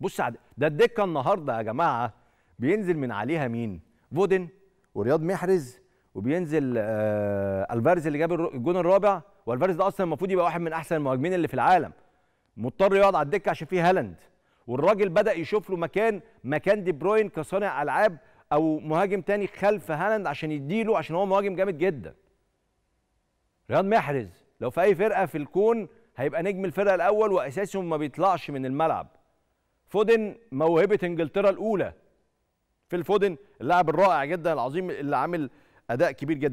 بص عد... ده الدكه النهارده يا جماعه بينزل من عليها مين؟ فودن ورياض محرز وبينزل آه الفارز اللي جاب الجون الرابع والفارز ده اصلا المفروض يبقى واحد من احسن المهاجمين اللي في العالم مضطر يقعد على الدكه عشان فيه هالاند والراجل بدا يشوف له مكان مكان دي بروين كصانع العاب او مهاجم تاني خلف هالاند عشان يديله عشان هو مهاجم جامد جدا رياض محرز لو في اي فرقه في الكون هيبقى نجم الفرقه الاول واساسي وما بيطلعش من الملعب فودن موهبه انجلترا الاولى في الفودن اللاعب الرائع جدا العظيم اللي عامل اداء كبير جدا